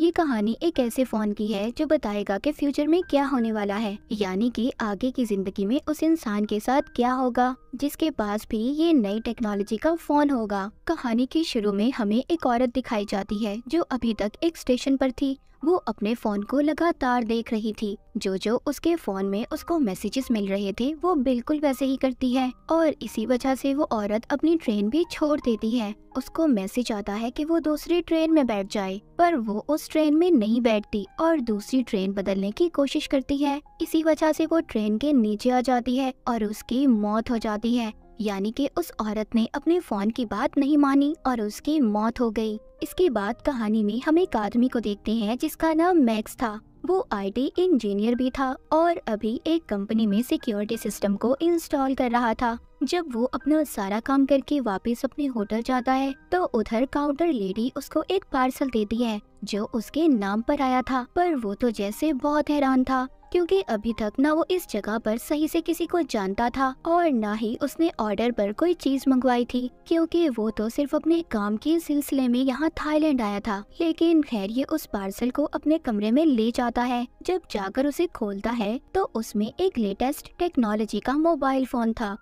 ये कहानी एक ऐसे फोन की है जो बताएगा कि फ्यूचर में क्या होने वाला है यानी कि आगे की जिंदगी में उस इंसान के साथ क्या होगा जिसके पास भी ये नई टेक्नोलॉजी का फोन होगा कहानी के शुरू में हमें एक औरत दिखाई जाती है जो अभी तक एक स्टेशन पर थी वो अपने फोन को लगातार देख रही थी जो जो उसके फोन में उसको मैसेजेस मिल रहे थे वो बिल्कुल वैसे ही करती है और इसी वजह से वो औरत अपनी ट्रेन भी छोड़ देती है उसको मैसेज आता है कि वो दूसरी ट्रेन में बैठ जाए पर वो उस ट्रेन में नहीं बैठती और दूसरी ट्रेन बदलने की कोशिश करती है इसी वजह से वो ट्रेन के नीचे आ जाती है और उसकी मौत हो जाती है यानी कि उस औरत ने अपने फोन की बात नहीं मानी और उसकी मौत हो गई इसके बाद कहानी में हम एक आदमी को देखते हैं जिसका नाम मैक्स था वो आईटी इंजीनियर भी था और अभी एक कंपनी में सिक्योरिटी सिस्टम को इंस्टॉल कर रहा था जब वो अपना सारा काम करके वापस अपने होटल जाता है तो उधर काउंटर लेडी उसको एक पार्सल देती है जो उसके नाम पर आया था पर वो तो जैसे बहुत हैरान था क्योंकि अभी तक ना वो इस जगह पर सही से किसी को जानता था और ना ही उसने ऑर्डर पर कोई चीज मंगवाई थी क्योंकि वो तो सिर्फ अपने काम के सिलसिले में यहाँ थाईलैंड आया था लेकिन खैर ये उस पार्सल को अपने कमरे में ले जाता है जब जाकर उसे खोलता है तो उसमें एक लेटेस्ट टेक्नोलॉजी का मोबाइल फोन था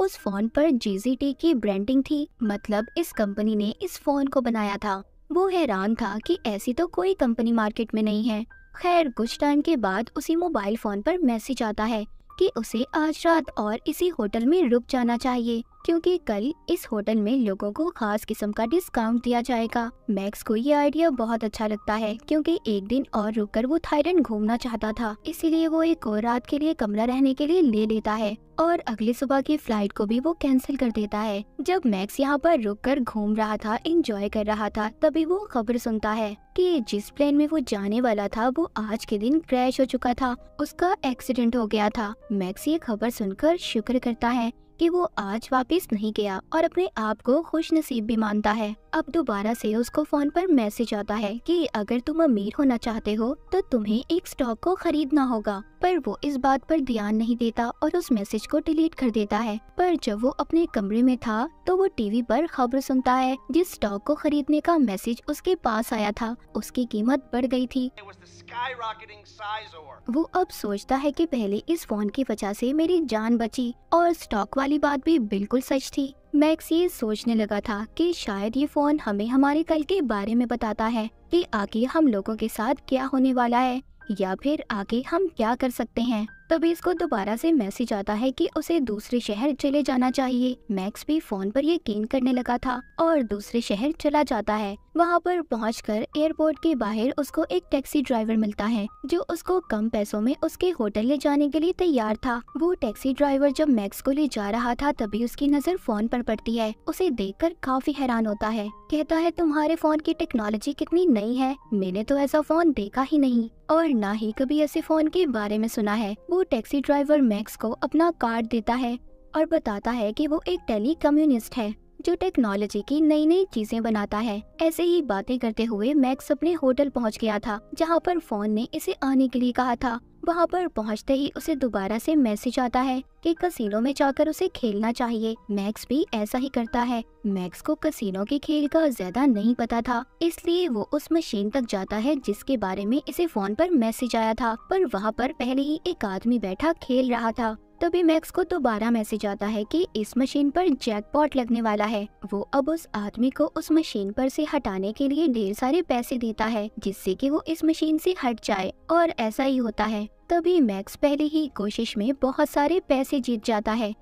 उस फोन पर जीजीटी की ब्रांडिंग थी मतलब इस कंपनी ने इस फोन को बनाया था वो हैरान था कि ऐसी तो कोई कंपनी मार्केट में नहीं है खैर कुछ टाइम के बाद उसी मोबाइल फोन पर मैसेज आता है कि उसे आज रात और इसी होटल में रुक जाना चाहिए क्योंकि कल इस होटल में लोगों को खास किस्म का डिस्काउंट दिया जाएगा मैक्स को ये आइडिया बहुत अच्छा लगता है क्योंकि एक दिन और रुककर वो थाईलैंड घूमना चाहता था इसीलिए वो एक और रात के लिए कमरा रहने के लिए ले लेता है और अगली सुबह की फ्लाइट को भी वो कैंसिल कर देता है जब मैक्स यहाँ पर रुक कर घूम रहा था इंजॉय कर रहा था तभी वो खबर सुनता है कि जिस प्लेन में वो जाने वाला था वो आज के दिन क्रैश हो चुका था उसका एक्सीडेंट हो गया था मैक्स ये खबर सुनकर शुक्र करता है कि वो आज वापस नहीं गया और अपने आप को खुश नसीब भी मानता है अब दोबारा से उसको फोन पर मैसेज आता है कि अगर तुम अमीर होना चाहते हो तो तुम्हें एक स्टॉक को खरीदना होगा पर वो इस बात पर ध्यान नहीं देता और उस मैसेज को डिलीट कर देता है पर जब वो अपने कमरे में था तो वो टीवी पर खबर सुनता है जिस स्टॉक को खरीदने का मैसेज उसके पास आया था उसकी कीमत बढ़ गई थी वो अब सोचता है कि पहले इस फोन की वजह से मेरी जान बची और स्टॉक वाली बात भी बिल्कुल सच थी मैक्स ये सोचने लगा था कि शायद ये फोन हमें हमारे कल के बारे में बताता है कि आगे हम लोगों के साथ क्या होने वाला है या फिर आगे हम क्या कर सकते हैं तभी इसको दोबारा से मैसेज आता है कि उसे दूसरे शहर चले जाना चाहिए मैक्स भी फोन पर यकीन करने लगा था और दूसरे शहर चला जाता है वहाँ पर पहुंचकर एयरपोर्ट के बाहर उसको एक टैक्सी ड्राइवर मिलता है जो उसको कम पैसों में उसके होटल ले जाने के लिए तैयार था वो टैक्सी ड्राइवर जब मैक्स को ले जा रहा था तभी उसकी नज़र फोन पर पड़ती है उसे देखकर काफी हैरान होता है कहता है तुम्हारे फोन की टेक्नोलॉजी कितनी नई है मैंने तो ऐसा फोन देखा ही नहीं और ना ही कभी ऐसे फोन के बारे में सुना है वो वो टैक्सी ड्राइवर मैक्स को अपना कार्ड देता है और बताता है कि वो एक टेली कम्युनिस्ट है जो टेक्नोलॉजी की नई नई चीजें बनाता है ऐसे ही बातें करते हुए मैक्स अपने होटल पहुंच गया था जहां पर फोन ने इसे आने के लिए कहा था वहाँ पर पहुँचते ही उसे दोबारा से मैसेज आता है कि कसीनो में जाकर उसे खेलना चाहिए मैक्स भी ऐसा ही करता है मैक्स को कसीनो के खेल का ज्यादा नहीं पता था इसलिए वो उस मशीन तक जाता है जिसके बारे में इसे फोन पर मैसेज आया था पर वहाँ पर पहले ही एक आदमी बैठा खेल रहा था तभी मैक्स को दोबारा मैसेज आता है कि इस मशीन पर जैकपॉट लगने वाला है वो अब उस आदमी को उस मशीन पर से हटाने के लिए ढेर सारे पैसे देता है जिससे कि वो इस मशीन से हट जाए और ऐसा ही होता है तभी मैक्स पहले ही कोशिश में बहुत सारे पैसे जीत जाता है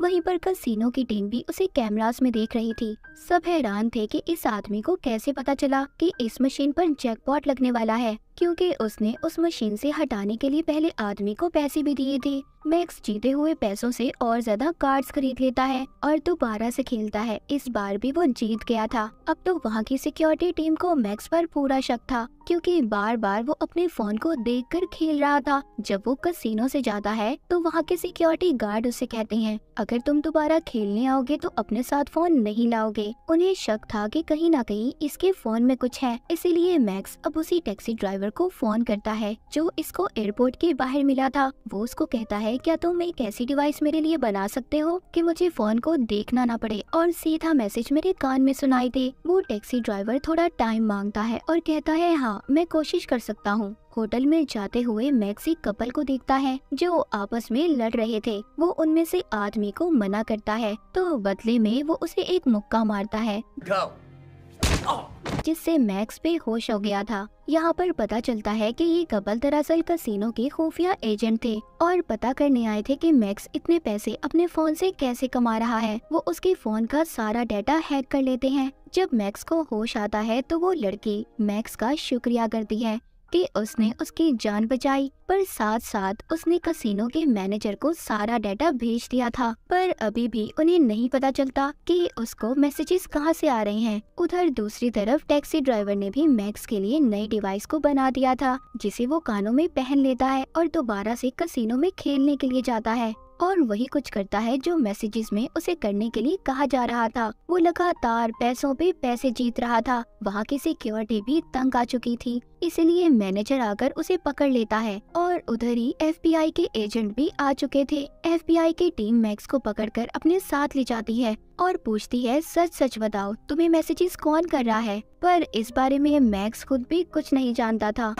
वहीं पर कसिनो की टीम भी उसे कैमरास में देख रही थी सब हैरान थे कि इस आदमी को कैसे पता चला कि इस मशीन पर जैकपॉट लगने वाला है क्योंकि उसने उस मशीन से हटाने के लिए पहले आदमी को पैसे भी दिए थे मैक्स जीते हुए पैसों से और ज्यादा कार्ड्स खरीद लेता है और दोबारा से खेलता है इस बार भी वो जीत गया था अब तो वहाँ की सिक्योरिटी टीम को मैक्स पर पूरा शक था क्योंकि बार बार वो अपने फोन को देखकर खेल रहा था जब वो कसिनो से जाता है तो वहाँ के सिक्योरिटी गार्ड उसे कहते हैं अगर तुम दोबारा खेलने आओगे तो अपने साथ फोन नहीं लाओगे उन्हें शक था कि कहीं ना कहीं इसके फोन में कुछ है इसीलिए मैक्स अब उसी टैक्सी ड्राइवर को फोन करता है जो इसको एयरपोर्ट के बाहर मिला था वो उसको कहता है क्या तुम एक ऐसी डिवाइस मेरे लिए बना सकते हो कि मुझे फोन को देखना ना पड़े और सीधा मैसेज मेरे कान में सुनाई दे वो टैक्सी ड्राइवर थोड़ा टाइम मांगता है और कहता है हाँ मैं कोशिश कर सकता हूँ होटल में जाते हुए मैक्सी कपल को देखता है जो आपस में लड़ रहे थे वो उनमें से आदमी को मना करता है तो बदले में वो उसे एक मुक्का मारता है जिससे मैक्स पे होश हो गया था यहाँ पर पता चलता है कि ये कपल दरअसल कसिनो के खुफिया एजेंट थे और पता करने आए थे कि मैक्स इतने पैसे अपने फोन से कैसे कमा रहा है वो उसके फोन का सारा डाटा हैक कर लेते हैं जब मैक्स को होश आता है तो वो लड़की मैक्स का शुक्रिया करती है कि उसने उसकी जान बचाई पर साथ साथ उसने कसिनो के मैनेजर को सारा डाटा भेज दिया था पर अभी भी उन्हें नहीं पता चलता कि उसको मैसेजेस कहां से आ रहे हैं उधर दूसरी तरफ टैक्सी ड्राइवर ने भी मैक्स के लिए नए डिवाइस को बना दिया था जिसे वो कानों में पहन लेता है और दोबारा ऐसी कसिनो में खेलने के लिए जाता है और वही कुछ करता है जो मैसेजेस में उसे करने के लिए कहा जा रहा था वो लगातार पैसों पे पैसे जीत रहा था वहाँ की सिक्योरिटी भी तंग आ चुकी थी इसलिए मैनेजर आकर उसे पकड़ लेता है और उधर ही एफबीआई के एजेंट भी आ चुके थे एफबीआई की टीम मैक्स को पकड़कर अपने साथ ले जाती है और पूछती है सच सच बताओ तुम्हें मैसेजेस कौन कर रहा है पर इस बारे में मैक्स खुद भी कुछ नहीं जानता था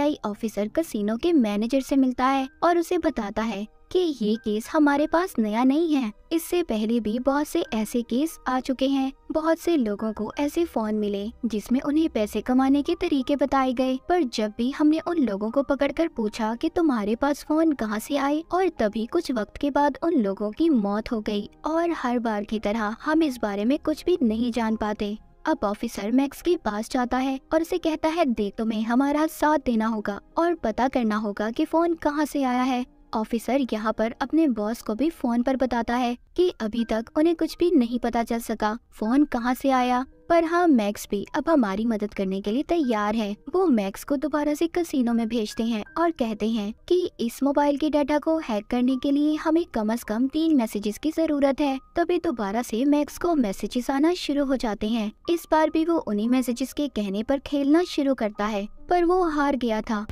आई ऑफिसर कसिनो के मैनेजर से मिलता है और उसे बताता है कि ये केस हमारे पास नया नहीं है इससे पहले भी बहुत से ऐसे केस आ चुके हैं बहुत से लोगों को ऐसे फोन मिले जिसमें उन्हें पैसे कमाने के तरीके बताए गए पर जब भी हमने उन लोगों को पकड़कर पूछा कि तुम्हारे पास फोन कहाँ से आए और तभी कुछ वक्त के बाद उन लोगों की मौत हो गयी और हर बार की तरह हम इस बारे में कुछ भी नहीं जान पाते अब ऑफिसर मैक्स के पास जाता है और उसे कहता है देख तुम्हें हमारा साथ देना होगा और पता करना होगा कि फोन कहाँ से आया है ऑफिसर यहाँ पर अपने बॉस को भी फोन पर बताता है कि अभी तक उन्हें कुछ भी नहीं पता चल सका फोन कहाँ से आया पर हाँ मैक्स भी अब हमारी मदद करने के लिए तैयार है वो मैक्स को दोबारा से कसिनो में भेजते हैं और कहते हैं कि इस मोबाइल के डाटा को हैक करने के लिए हमें कम से कम तीन मैसेजेस की जरूरत है तभी दोबारा से मैक्स को मैसेजेस आना शुरू हो जाते हैं इस बार भी वो उन्हीं मैसेजेस के कहने पर खेलना शुरू करता है पर वो हार गया था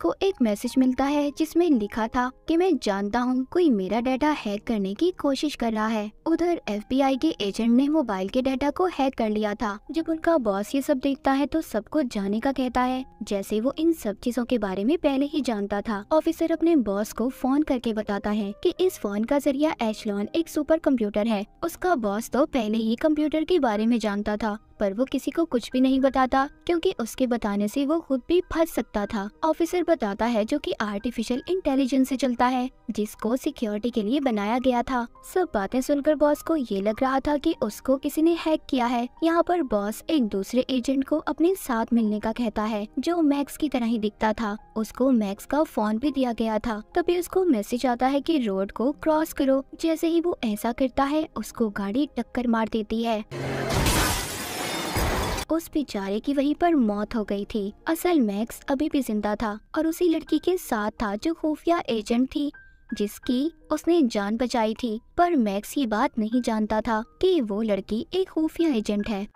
उसको एक मैसेज मिलता है जिसमें लिखा था कि मैं जानता हूँ कोई मेरा डाटा हैक करने की कोशिश कर रहा है उधर एफबीआई के एजेंट ने मोबाइल के डाटा को हैक कर लिया था जब उनका बॉस ये सब देखता है तो सबको जाने का कहता है जैसे वो इन सब चीजों के बारे में पहले ही जानता था ऑफिसर अपने बॉस को फोन करके बताता है कि इस फोन का जरिया एचलॉन एक सुपर कंप्यूटर है उसका बॉस तो पहले ही कंप्यूटर के बारे में जानता था पर वो किसी को कुछ भी नहीं बताता क्योंकि उसके बताने से वो खुद भी फंस सकता था ऑफिसर बताता है जो कि आर्टिफिशियल इंटेलिजेंस से चलता है जिसको सिक्योरिटी के लिए बनाया गया था सब बातें सुनकर बॉस को ये लग रहा था कि उसको किसी ने हैक किया है यहाँ पर बॉस एक दूसरे एजेंट को अपने साथ मिलने का कहता है जो मैक्स की तरह ही दिखता था उसको मैक्स का फोन भी दिया गया था तभी उसको मैसेज आता है की रोड को क्रॉस करो जैसे ही वो ऐसा करता है उसको गाड़ी टक्कर मार देती है उस बेचारे की वहीं पर मौत हो गई थी असल मैक्स अभी भी जिंदा था और उसी लड़की के साथ था जो खुफिया एजेंट थी जिसकी उसने जान बचाई थी पर मैक्स ये बात नहीं जानता था कि वो लड़की एक खुफिया एजेंट है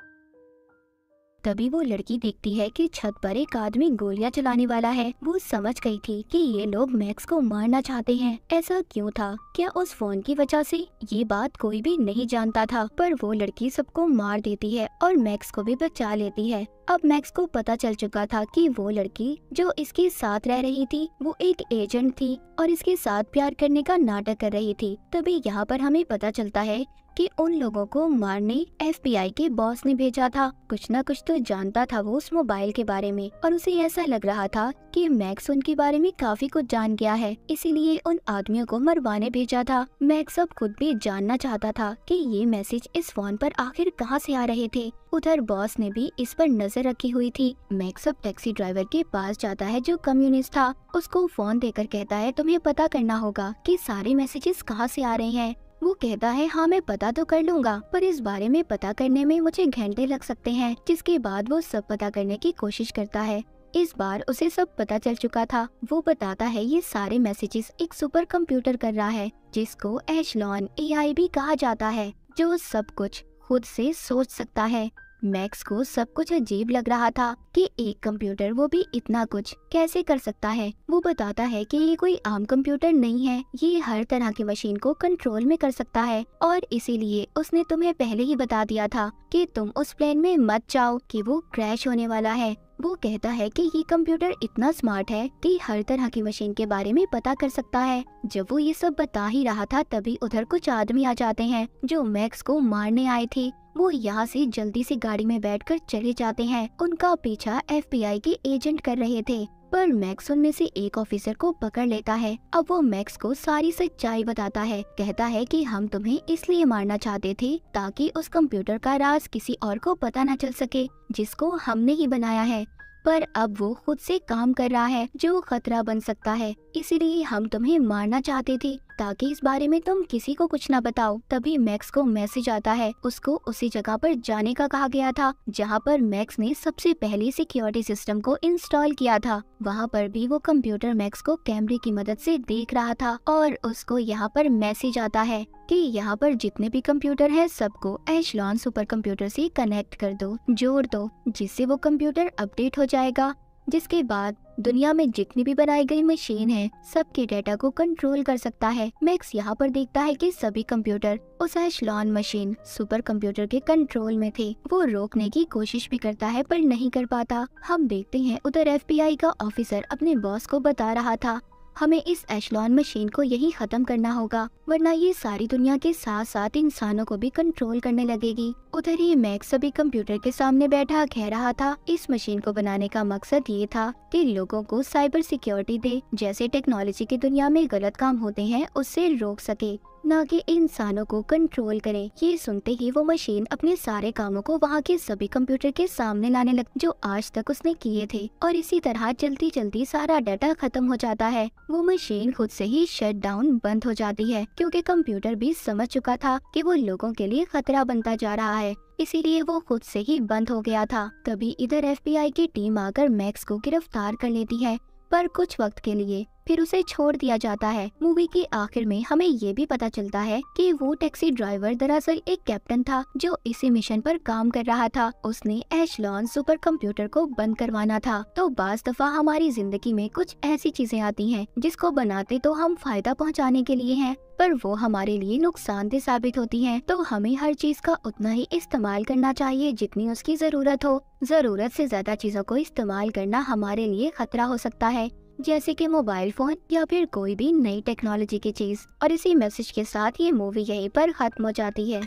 तभी वो लड़की देखती है कि छत पर एक आदमी गोलियां चलाने वाला है वो समझ गई थी कि ये लोग मैक्स को मारना चाहते हैं ऐसा क्यों था क्या उस फोन की वजह से ये बात कोई भी नहीं जानता था पर वो लड़की सबको मार देती है और मैक्स को भी बचा लेती है अब मैक्स को पता चल चुका था कि वो लड़की जो इसके साथ रह रही थी वो एक एजेंट थी और इसके साथ प्यार करने का नाटक कर रही थी तभी यहाँ पर हमें पता चलता है कि उन लोगों को मारने एफबीआई के बॉस ने भेजा था कुछ न कुछ तो जानता था वो उस मोबाइल के बारे में और उसे ऐसा लग रहा था कि मैक्स उनके बारे में काफी कुछ जान गया है इसीलिए उन आदमियों को मरवाने भेजा था मैक्स अब खुद भी जानना चाहता था कि ये मैसेज इस फोन पर आखिर कहाँ से आ रहे थे उधर बॉस ने भी इस पर नजर रखी हुई थी मैक्स अब टैक्सी ड्राइवर के पास जाता है जो कम्युनिस्ट था उसको फोन देकर कहता है तुम्हें पता करना होगा कि सारे मैसेजेस कहाँ से आ रहे हैं वो कहता है हाँ मैं पता तो कर लूंगा पर इस बारे में पता करने में मुझे घंटे लग सकते हैं जिसके बाद वो सब पता करने की कोशिश करता है इस बार उसे सब पता चल चुका था वो बताता है ये सारे मैसेजेस एक सुपर कंप्यूटर कर रहा है जिसको एशलॉन एआई भी कहा जाता है जो सब कुछ खुद से सोच सकता है मैक्स को सब कुछ अजीब लग रहा था कि एक कंप्यूटर वो भी इतना कुछ कैसे कर सकता है वो बताता है कि ये कोई आम कंप्यूटर नहीं है ये हर तरह की मशीन को कंट्रोल में कर सकता है और इसीलिए उसने तुम्हें पहले ही बता दिया था कि तुम उस प्लेन में मत जाओ कि वो क्रैश होने वाला है वो कहता है कि ये कंप्यूटर इतना स्मार्ट है कि हर तरह की मशीन के बारे में पता कर सकता है जब वो ये सब बता ही रहा था तभी उधर कुछ आदमी आ जाते हैं जो मैक्स को मारने आए थे वो यहाँ से जल्दी से गाड़ी में बैठकर चले जाते हैं उनका पीछा एफबीआई के एजेंट कर रहे थे पर मैक्स उनमें से एक ऑफिसर को पकड़ लेता है अब वो मैक्स को सारी सच्चाई बताता है कहता है कि हम तुम्हें इसलिए मारना चाहते थे ताकि उस कंप्यूटर का राज किसी और को पता न चल सके जिसको हमने ही बनाया है पर अब वो खुद से काम कर रहा है जो खतरा बन सकता है इसीलिए हम तुम्हें मारना चाहते थे ताकि इस बारे में तुम किसी को कुछ ना बताओ तभी मैक्स को मैसेज आता है उसको उसी जगह पर जाने का कहा गया था जहाँ पर मैक्स ने सबसे पहले सिक्योरिटी सिस्टम को इंस्टॉल किया था वहाँ पर भी वो कंप्यूटर मैक्स को कैमरे की मदद से देख रहा था और उसको यहाँ पर मैसेज आता है कि यहाँ पर जितने भी कंप्यूटर हैं सबको एशलॉन सुपर कंप्यूटर से कनेक्ट कर दो जोड़ दो जिससे वो कंप्यूटर अपडेट हो जाएगा जिसके बाद दुनिया में जितनी भी बनाई गई मशीन है सबके डेटा को कंट्रोल कर सकता है मैक्स यहाँ पर देखता है कि सभी कंप्यूटर उस एशलॉन मशीन सुपर कंप्यूटर के कंट्रोल में थे वो रोकने की कोशिश भी करता है पर नहीं कर पाता हम देखते हैं उधर एफबीआई का ऑफिसर अपने बॉस को बता रहा था हमें इस एशलॉन मशीन को यही खत्म करना होगा वरना ये सारी दुनिया के साथ साथ इंसानों को भी कंट्रोल करने लगेगी उधर ही मैक्स सभी कंप्यूटर के सामने बैठा कह रहा था इस मशीन को बनाने का मकसद ये था कि लोगों को साइबर सिक्योरिटी दे जैसे टेक्नोलॉजी की दुनिया में गलत काम होते हैं उससे रोक सके न कि इंसानों को कंट्रोल करें ये सुनते ही वो मशीन अपने सारे कामों को वहाँ के सभी कंप्यूटर के सामने लाने लग जो आज तक उसने किए थे और इसी तरह जल्दी जल्दी सारा डाटा खत्म हो जाता है वो मशीन खुद से ही शट डाउन बंद हो जाती है क्योंकि कंप्यूटर भी समझ चुका था कि वो लोगों के लिए खतरा बनता जा रहा है है इसीलिए वो खुद से ही बंद हो गया था तभी इधर एफबीआई की टीम आकर मैक्स को गिरफ्तार कर लेती है पर कुछ वक्त के लिए फिर उसे छोड़ दिया जाता है मूवी के आखिर में हमें ये भी पता चलता है कि वो टैक्सी ड्राइवर दरअसल एक कैप्टन था जो इसी मिशन पर काम कर रहा था उसने एशलॉन सुपर कंप्यूटर को बंद करवाना था तो बाज दफा हमारी जिंदगी में कुछ ऐसी चीजें आती हैं जिसको बनाते तो हम फायदा पहुँचाने के लिए है पर वो हमारे लिए नुकसानदेह साबित होती हैं तो हमें हर चीज का उतना ही इस्तेमाल करना चाहिए जितनी उसकी जरूरत हो जरूरत से ज्यादा चीजों को इस्तेमाल करना हमारे लिए खतरा हो सकता है जैसे कि मोबाइल फ़ोन या फिर कोई भी नई टेक्नोलॉजी की चीज़ और इसी मैसेज के साथ ये मूवी यहीं पर ख़त्म हो जाती है